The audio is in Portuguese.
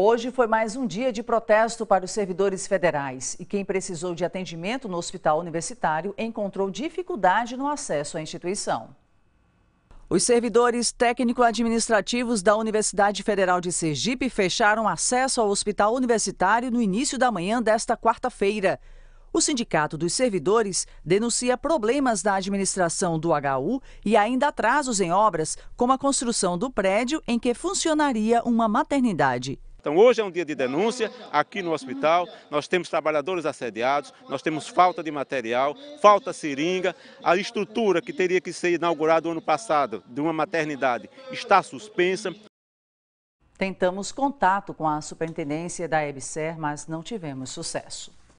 Hoje foi mais um dia de protesto para os servidores federais e quem precisou de atendimento no hospital universitário encontrou dificuldade no acesso à instituição. Os servidores técnico-administrativos da Universidade Federal de Sergipe fecharam acesso ao hospital universitário no início da manhã desta quarta-feira. O Sindicato dos Servidores denuncia problemas da administração do HU e ainda atrasos em obras, como a construção do prédio em que funcionaria uma maternidade. Então, hoje é um dia de denúncia aqui no hospital. Nós temos trabalhadores assediados, nós temos falta de material, falta seringa. A estrutura que teria que ser inaugurada o ano passado de uma maternidade está suspensa. Tentamos contato com a superintendência da EBSER, mas não tivemos sucesso.